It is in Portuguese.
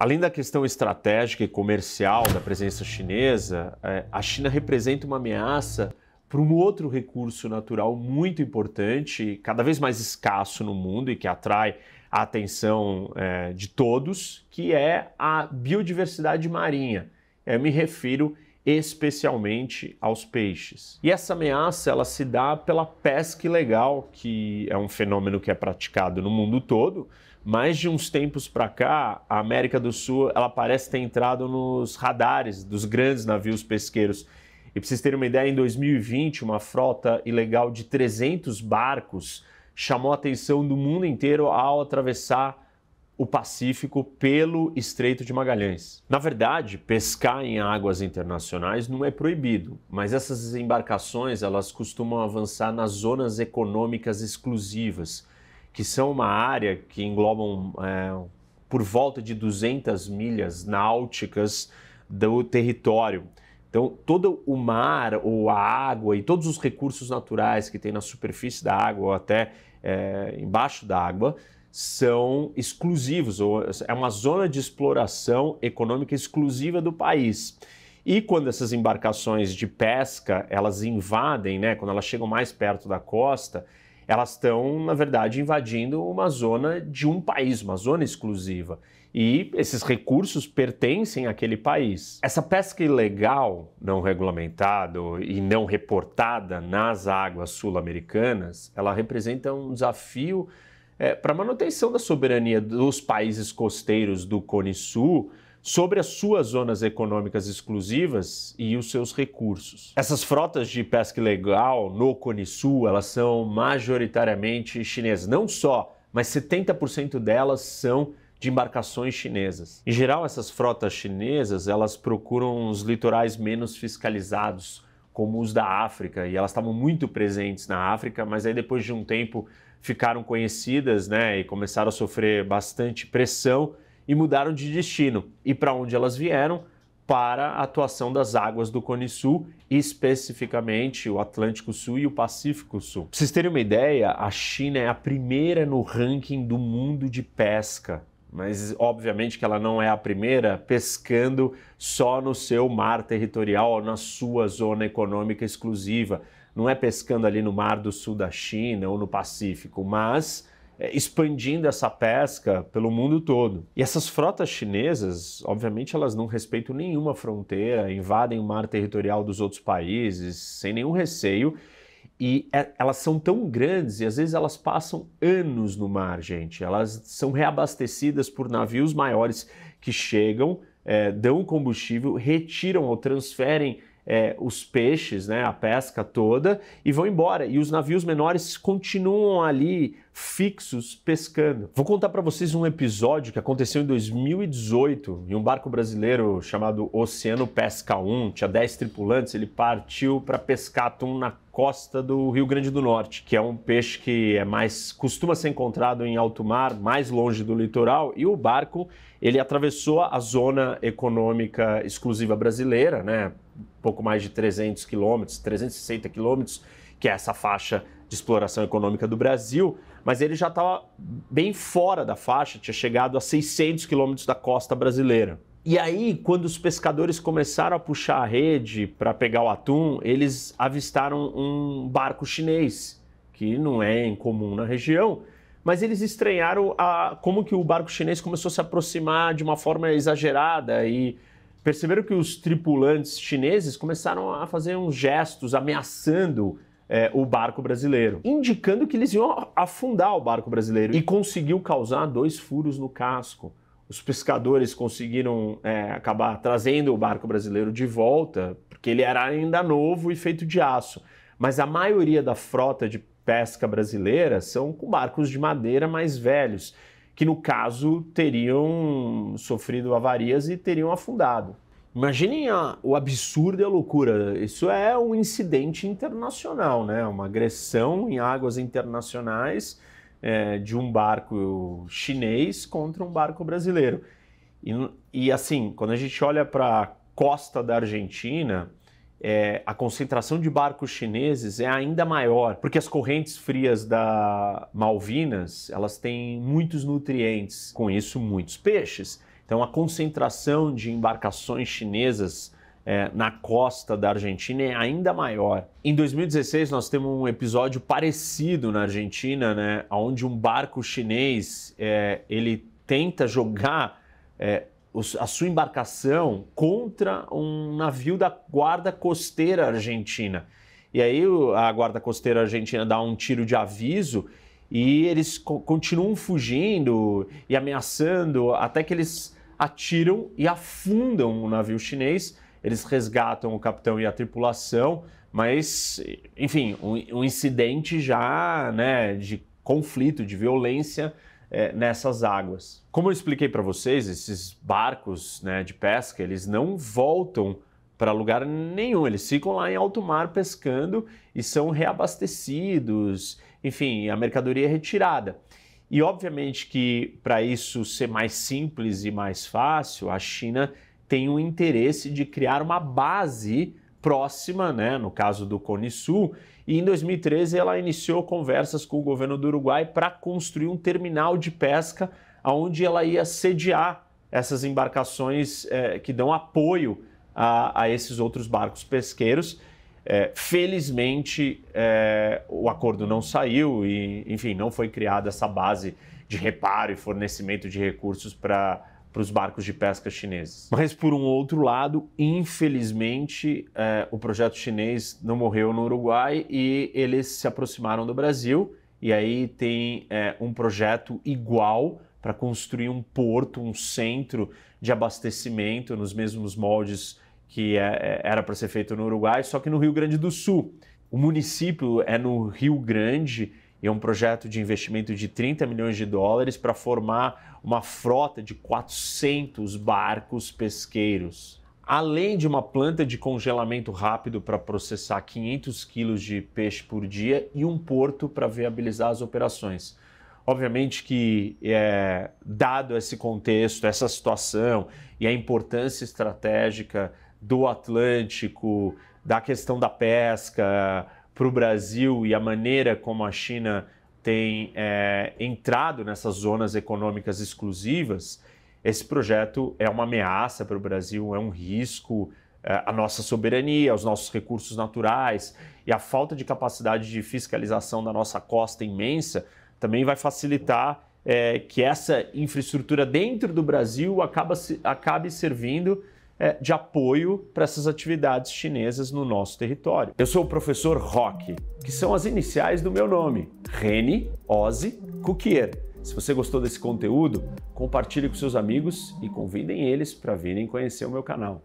Além da questão estratégica e comercial da presença chinesa, é, a China representa uma ameaça para um outro recurso natural muito importante, cada vez mais escasso no mundo e que atrai a atenção é, de todos, que é a biodiversidade marinha. Eu me refiro especialmente aos peixes. E essa ameaça ela se dá pela pesca ilegal, que é um fenômeno que é praticado no mundo todo mais de uns tempos para cá, a América do Sul ela parece ter entrado nos radares dos grandes navios pesqueiros. E para vocês terem uma ideia, em 2020, uma frota ilegal de 300 barcos chamou a atenção do mundo inteiro ao atravessar o Pacífico pelo Estreito de Magalhães. Na verdade, pescar em águas internacionais não é proibido, mas essas embarcações elas costumam avançar nas zonas econômicas exclusivas, que são uma área que englobam é, por volta de 200 milhas náuticas do território. Então, todo o mar ou a água e todos os recursos naturais que tem na superfície da água ou até é, embaixo da água são exclusivos, ou é uma zona de exploração econômica exclusiva do país. E quando essas embarcações de pesca elas invadem, né, quando elas chegam mais perto da costa, elas estão, na verdade, invadindo uma zona de um país, uma zona exclusiva. E esses recursos pertencem àquele país. Essa pesca ilegal, não regulamentada e não reportada nas águas sul-americanas, ela representa um desafio é, eh, para a manutenção da soberania dos países costeiros do Cone Sul sobre as suas zonas econômicas exclusivas e os seus recursos. Essas frotas de pesca ilegal no Cone Sul, elas são majoritariamente chinesas, não só, mas 70% delas são de embarcações chinesas. Em geral, essas frotas chinesas, elas procuram os litorais menos fiscalizados, como os da África, e elas estavam muito presentes na África, mas aí depois de um tempo ficaram conhecidas, né, e começaram a sofrer bastante pressão e mudaram de destino. E para onde elas vieram? Para a atuação das águas do Cone Sul, especificamente o Atlântico Sul e o Pacífico Sul. Para vocês terem uma ideia, a China é a primeira no ranking do mundo de pesca mas obviamente que ela não é a primeira pescando só no seu mar territorial, na sua zona econômica exclusiva. Não é pescando ali no Mar do Sul da China ou no Pacífico, mas é, expandindo essa pesca pelo mundo todo. E essas frotas chinesas, obviamente, elas não respeitam nenhuma fronteira, invadem o mar territorial dos outros países sem nenhum receio. E é, elas são tão grandes e às vezes elas passam anos no mar, gente. Elas são reabastecidas por navios maiores que chegam, é, dão combustível, retiram ou transferem é, os peixes, né, a pesca toda, e vão embora. E os navios menores continuam ali fixos pescando. Vou contar para vocês um episódio que aconteceu em 2018 em um barco brasileiro chamado Oceano Pesca 1, tinha 10 tripulantes, ele partiu para pescar atum na costa do Rio Grande do Norte, que é um peixe que é mais costuma ser encontrado em alto mar, mais longe do litoral, e o barco ele atravessou a zona econômica exclusiva brasileira, né? pouco mais de 300 quilômetros, 360 quilômetros, que é essa faixa de exploração econômica do Brasil, mas ele já estava bem fora da faixa, tinha chegado a 600 quilômetros da costa brasileira. E aí, quando os pescadores começaram a puxar a rede para pegar o atum, eles avistaram um barco chinês, que não é incomum na região, mas eles estranharam a, como que o barco chinês começou a se aproximar de uma forma exagerada e perceberam que os tripulantes chineses começaram a fazer uns gestos ameaçando é, o barco brasileiro, indicando que eles iam afundar o barco brasileiro e conseguiu causar dois furos no casco. Os pescadores conseguiram é, acabar trazendo o barco brasileiro de volta, porque ele era ainda novo e feito de aço. Mas a maioria da frota de pesca brasileira são com barcos de madeira mais velhos que no caso teriam sofrido avarias e teriam afundado. Imaginem a, o absurdo e a loucura. Isso é um incidente internacional, né? Uma agressão em águas internacionais é, de um barco chinês contra um barco brasileiro. E, e assim, quando a gente olha para a costa da Argentina, é, a concentração de barcos chineses é ainda maior, porque as correntes frias da Malvinas elas têm muitos nutrientes, com isso muitos peixes. Então a concentração de embarcações chinesas é, na costa da Argentina é ainda maior. Em 2016 nós temos um episódio parecido na Argentina, né, onde um barco chinês é, ele tenta jogar é, a sua embarcação contra um navio da guarda costeira argentina. E aí a guarda costeira argentina dá um tiro de aviso e eles continuam fugindo e ameaçando até que eles atiram e afundam o navio chinês. Eles resgatam o capitão e a tripulação, mas, enfim, um, um incidente já né, de conflito, de violência é, nessas águas. Como eu expliquei para vocês, esses barcos né, de pesca, eles não voltam para lugar nenhum, eles ficam lá em alto mar pescando e são reabastecidos, enfim, a mercadoria é retirada. E obviamente que para isso ser mais simples e mais fácil, a China tem o interesse de criar uma base próxima, né, no caso do Cone Sul, e em 2013 ela iniciou conversas com o governo do Uruguai para construir um terminal de pesca onde ela ia sediar essas embarcações é, que dão apoio a, a, esses outros barcos pesqueiros. É, felizmente, é, o acordo não saiu e, enfim, não foi criada essa base de reparo e fornecimento de recursos para para os barcos de pesca chineses. Mas, por um outro lado, infelizmente, é, o projeto chinês não morreu no Uruguai e eles se aproximaram do Brasil. E aí tem é, um projeto igual para construir um porto, um centro de abastecimento nos mesmos moldes que é, é era para ser feito no Uruguai, só que no Rio Grande do Sul. O município é no Rio Grande e é um projeto de investimento de 30 milhões de dólares para formar uma frota de 400 barcos pesqueiros. Além de uma planta de congelamento rápido para processar 500 quilos de peixe por dia e um porto para viabilizar as operações. Obviamente que, é, dado esse contexto, essa situação e a importância estratégica do Atlântico, da questão da pesca, para o Brasil e a maneira como a China tem é, entrado nessas zonas econômicas exclusivas, esse projeto é uma ameaça para o Brasil, é um risco é, à nossa soberania, aos nossos recursos naturais e a falta de capacidade de fiscalização da nossa costa imensa também vai facilitar é, que essa infraestrutura dentro do Brasil acaba, acabe servindo é, de apoio para essas atividades chinesas no nosso território. Eu sou o professor Roque, que são as iniciais do meu nome, Rene Ozzy Cookier. Se você gostou desse conteúdo, compartilhe com seus amigos e convidem eles para virem conhecer o meu canal.